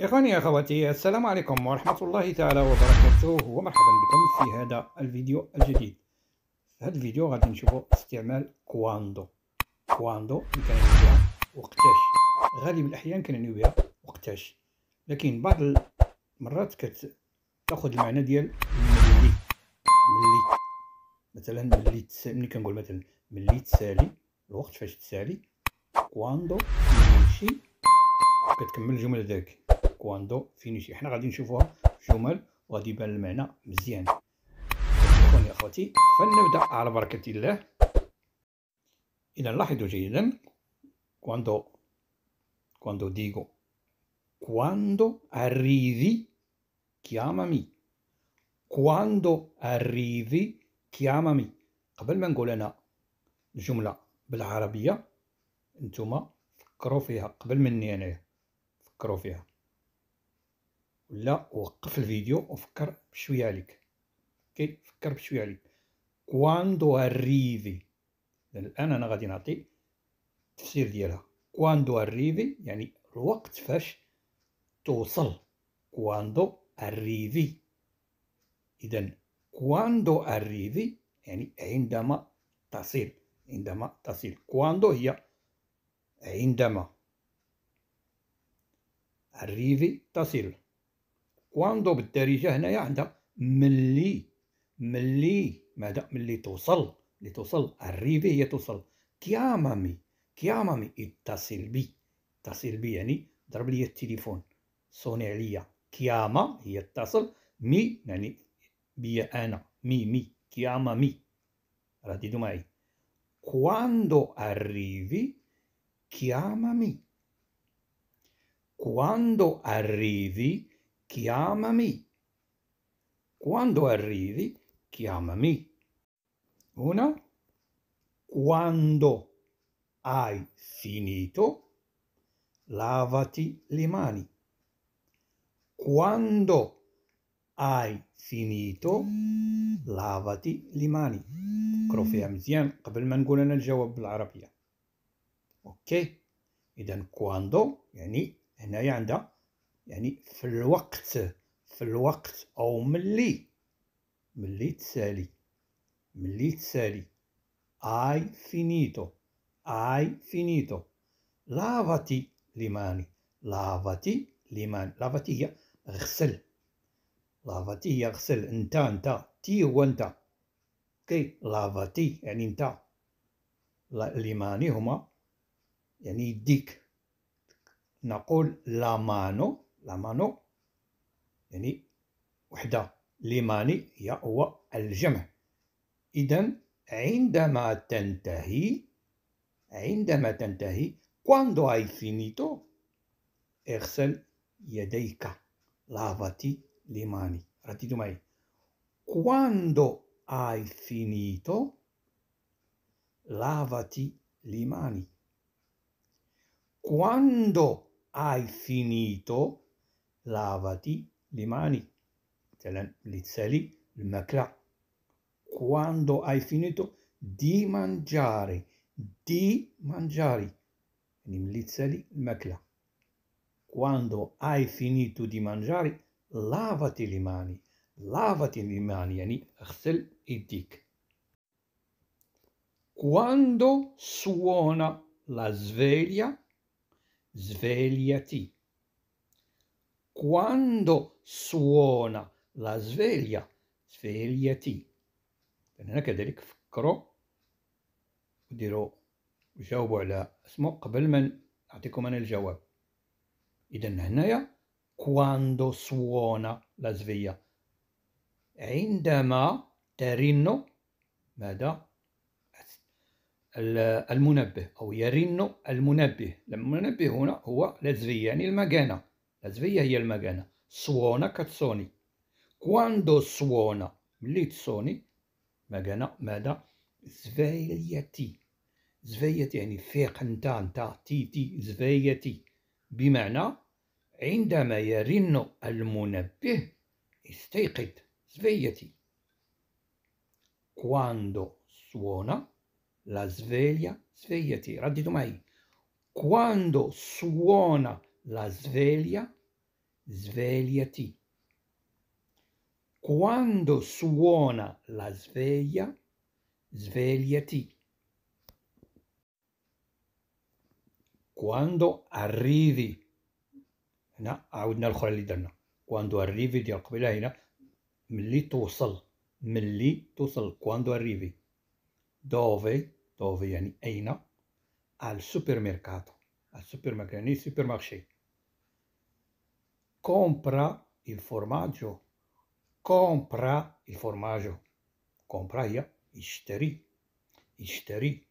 إخواني أخواتي السلام عليكم ورحمة الله تعالى وبركاته ومرحبا بكم في هذا الفيديو الجديد في هذا الفيديو غادي نشوفوا استعمال كواندو كواندو كنعنيو بها وقتاش غالب الأحيان كنعنيو بها وقتاش لكن بعض المرات كتاخذ المعنى ديال ملي ملي مثلا ملي ملي كنقول مثلا ملي تسالي الوقت فاش تسالي كواندو شي كتكمل الجمله ديالك تايكواندو فينيشي حنا غادي نشوفوها جمل وغادي يبان المعنى مزيان اخواني اخواتي فلنبدا على بركه الله اذا لاحظوا جيدا كواندو كواندو ديغو كواندو اريفي كيامامي كواندو اريفي كيامامي قبل ما نقول انا الجمله بالعربيه نتوما فكروا فيها قبل مني انايا فكروا فيها ولا وقف الفيديو وفكر بشويه عليك اوكي فكر بشويه عليك كواندو اريفي الان انا غادي نعطي التفسير ديالها كواندو اريفي يعني الوقت فاش توصل كواندو اريفي اذا كواندو اريفي يعني عندما تصل عندما تصل كواندو هي عندما اريفي تصل كواندو بالدارجه هنايا عندها ملي ملي ماذا ملي توصل ملي توصل اريفي هي توصل كيامامي كيامامي اتصل بي اتصل بي يعني ضرب لي التليفون صوني عليا كياما هي اتصل مي يعني بيا انا مي مي كياما مي رددوا معي اريفي كياما مي كواندو اريفي chiamami. Quando arrivi, chiamami. Una. Quando hai finito, lavati le mani. Quando hai finito لافاتي لماني فكروا فيها مزيان قبل ما نقول انا الجواب بالعربيه اوكي اذا كواندو يعني هنايا عندها يعني في الوقت في الوقت أو ملي ملي تسالي ملي تسالي اي فينيتو اي فينيتو لافاتي ليماني لافاتي ليماني لافاتي هي غسل لافاتي هي غسل انت انت تي هو انت كي لافاتي يعني انت ليماني هما يعني يديك نقول لامانو لا مانو يعني وحدة ليماني هي هو الجمع إذا عندما تنتهي عندما تنتهي quando hai finito اغسل يديك لافاتي ليماني رديتو معي quando hai finito lavati le mani quando hai finito lavati le mani, l'izzeli, il makla. Quando hai finito di mangiare, di mangiare, l'izzeli, il makla. Quando hai finito di mangiare, lavati le mani, lavati le mani, yani اغسل يديك. Quando suona la sveglia, svegliati. quando suona la sveglia svegliati هنا كذلك فكروا dirò جاوبوا على اسمه قبل ما نعطيكم انا الجواب اذا هنايا كواندو سوونا لا عندما ترن ماذا المنبه او يرن المنبه المنبه هنا هو لازفي يعني المكانه La sveglia è il magana. suona cazzoni. Quando suona lizzoni, magana, meda, svegliati. Svegliati, يعني فيق انت انت تي تي زفيتي بمعنى عندما يرن المنبه استيقظ زفيتي quando suona la sveglia svegliati radito mai quando suona la sveglia, svegliati. Quando suona la sveglia, svegliati. Quando arrivi هنا عاودنا الاخرى اللي درنا كواندو اريفي ديال قبيله هنا ملي توصل ملي dove dove يعني أين al supermercato al supermercatini, supermarché. Compra il formaggio. Compra il formaggio. Compra io, ishteri. هي يشتري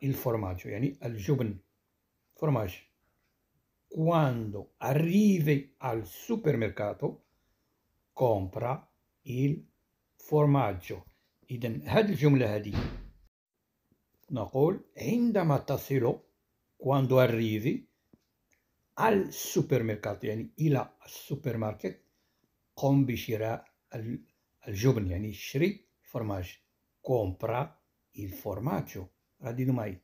il formaggio, yani al الجبن Formaggio. quando arrivi al supermercato compra il formaggio Idem, إذا هذه الجملة هذه نقول عندما تصل quando arrivi al supermercato يعني إلى السوبرماركت قم بشراء الجبن يعني شري الفرماج compra il formaggio radino mai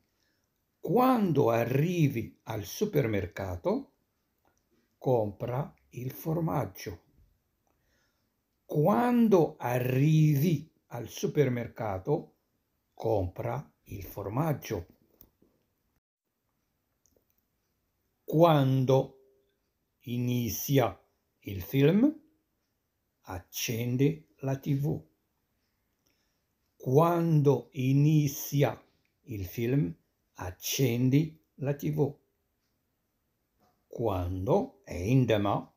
quando arrivi al supermercato compra il formaggio quando arrivi al supermercato compra il formaggio Quando inizia il film, accende la tv. Quando inizia il film, accendi la tv. Quando عندما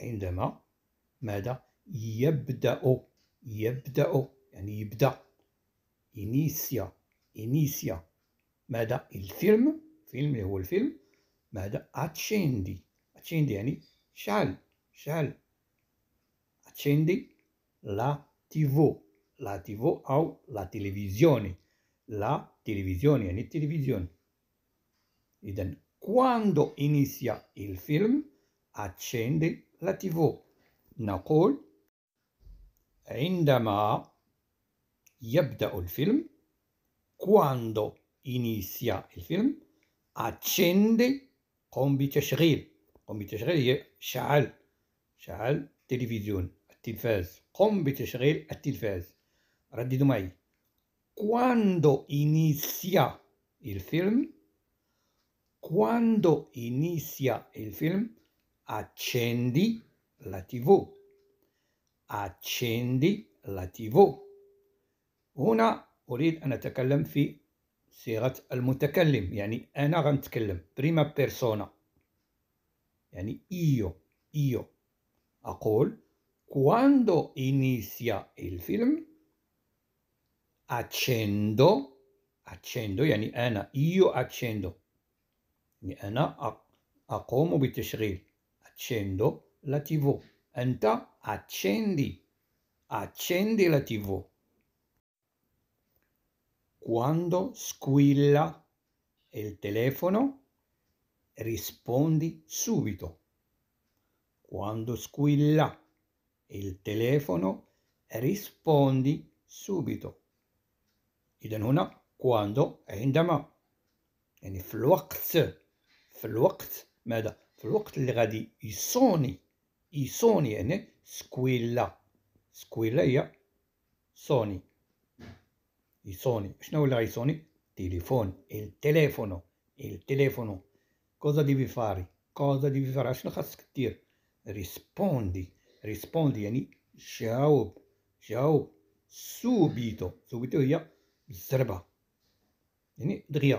عندما ماذا yebdao, yebdao, يعني يبدأ inizia inizia film, film, فيلم اللي هو film Merda accendi. Accendi yani shall. Shall. Accendi la TV. La TV o la televisione. La televisione yani televisione. Iden, quando inizia il film, accendi la TV. نقول عندما يبدأ الفيلم quando inizia il film accendi accende قم بتشغيل قم بتشغيل هي شعل شعل التلفزيون التلفاز قم بتشغيل التلفاز رددوا معي quando inizia il film quando inizia il film accendi la tv accendi la tv هنا أريد أن أتكلم في صيغة المتكلم يعني أنا غنتكلم بريما بيرسونا يعني إيو إيو أقول quando inizia الفيلم اتشندو اتشندو يعني أنا إيو اتشندو يعني أنا أقوم بالتشغيل اتشندو لا تيفو أنت اتشندي اتشندي لا تيفو Quando squilla il telefono, rispondi subito. Quando squilla il telefono, rispondi subito. E da una, quando è عندما يعني في الوقت في الوقت ماذا؟ في الوقت اللي غادي يصوني يصوني يعني squilla, squilla, هي soni i soni. Shneul raisoni, telefon, il telefono, il telefono. Cosa devi fare? Cosa devi fare? Ashnachaskatir. Rispondi, rispondi, yani jaub, jaub, subito, subito via, zerba. Yani dria,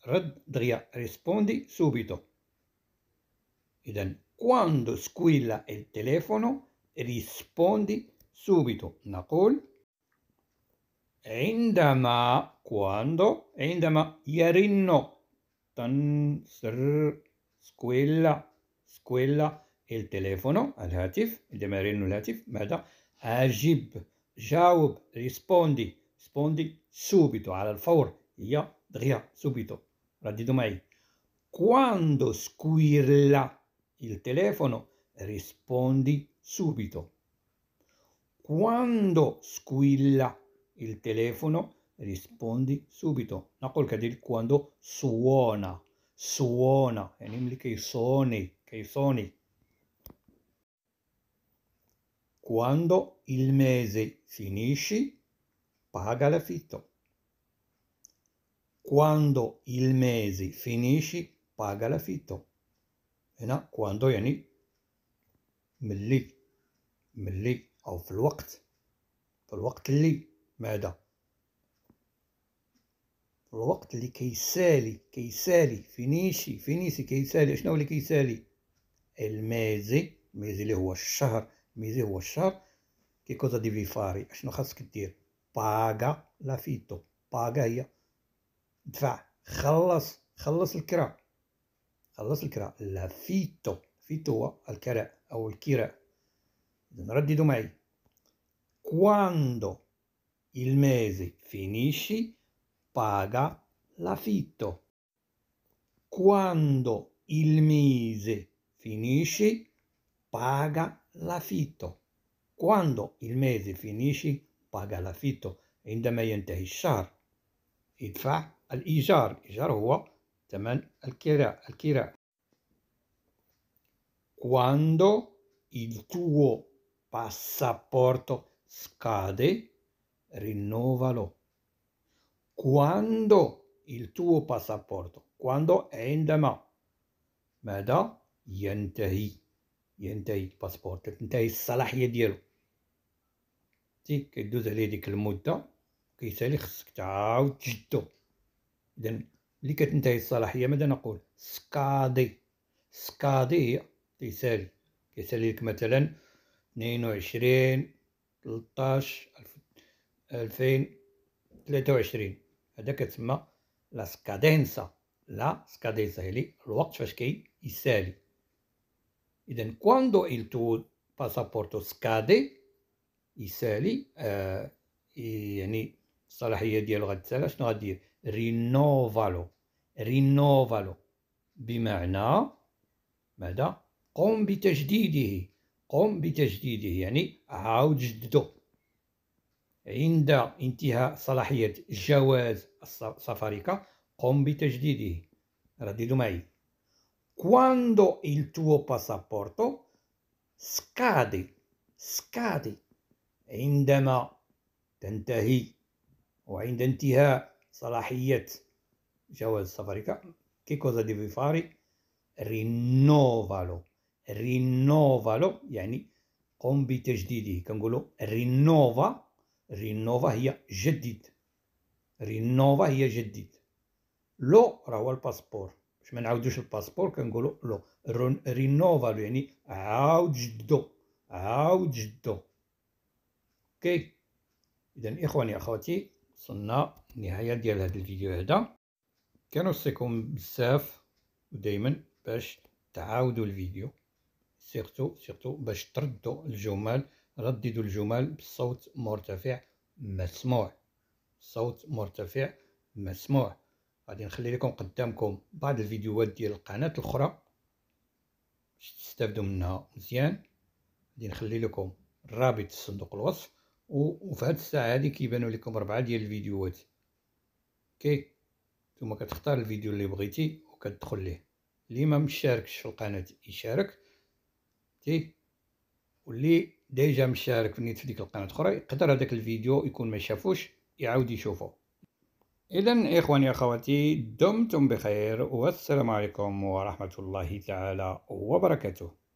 rad dria, rispondi subito. Eden, quando squilla il telefono, rispondi subito. Naqul. Endama quando? Endama Iarinno. Tan sr squilla squilla il telefono al-hatif, il Iarinno al-hatif, mada? Agib, jawb, rispondi, rispondi subito, al-fawr, ya, dria, subito. Radito mai. Quando squilla il telefono, rispondi subito. Quando squilla il telefono rispondi subito. No col cadere quando suona, suona, e nemmeno che suoni, che suoni. Quando il mese finisci, paga l'affitto. Quando il mese finisci, paga l'affitto. E no, quando yani ملي ملي او في الوقت في الوقت اللي معدة الوقت اللي كيسالي كيسالي فينيشي فينيسي كيسالي شنو اللي كيسالي الميزي الميزي اللي هو الشهر الميزي هو الشهر كي كوزا دي فيفاري شنو خاصك دير باغا لافيتو باغا هي دفع خلص خلص الكراء خلص الكراء لافيتو فيتو هو الكراء او الكراء نرددوا معي كواندو Il mese finisci, paga l'affitto. Quando il mese finisci, paga l'affitto. Quando il mese finisci, paga l'affitto. Ishar. عندما ينتهي الشهر يدفع الإيجار الإيجار هو ثمن الكراء الكراء quando il tuo passaporto scade rinnovalo. Quando il tuo passaporto quando عندما ماذا ينتهي ينتهي الباسبور تنتهي الصلاحية ديالو تي كدوز عليه ديك المدة كيسالي خصك تعاود تجدو إذا ملي كتنتهي الصلاحية ماذا نقول سكادي سكادي هي تيسالي كيسالي لك مثلا اثنين وعشرين تلطاش ألف 2023 هذا كتسمى لا سكادينسا لا سكادينسا يعني الوقت فاش كي يسالي اذا كواندو il tuo passaporto scade يسالي آه يعني الصلاحيه ديالو غتسالى شنو غدير رينوفالو رينوفالو بمعنى ماذا قم بتجديده قم بتجديده يعني عاود جددو عند انتهاء صلاحية جواز سفرك قم بتجديده رددوا معي quando il tuo passaporto scade scade عندما تنتهي وعند انتهاء صلاحية جواز سفرك che cosa devi fare rinnovalo rinnovalo يعني قم بتجديده كنقولوا rinnova رينوفا هي جديد رينوفا هي جديد لو راهو الباسبور باش ما نعاودوش الباسبور كنقولوا لو رينوفا يعني عاود جدو عاود جدو اوكي اذا اخواني اخواتي وصلنا للنهايه ديال هذا الفيديو هذا كنوصيكم بزاف ودائما باش تعاودوا الفيديو سيرتو سيرتو باش تردوا الجمل ردد الجمل بصوت مرتفع مسموع صوت مرتفع مسموع غادي نخلي لكم قدامكم بعض الفيديوهات ديال القناة الأخرى باش تستافدوا منها مزيان غادي نخلي لكم الرابط في صندوق الوصف وفي هاد الساعة هذه كيبانوا لكم ربعة ديال الفيديوهات اوكي ثم كتختار الفيديو اللي بغيتي وكتدخل ليه اللي ما مشاركش في القناة يشارك تي واللي ديجا مشارك في نيت في ديك القناه اخرى يقدر هذاك الفيديو يكون ما شافوش يعاود يشوفه اذا اخواني اخواتي دمتم بخير والسلام عليكم ورحمه الله تعالى وبركاته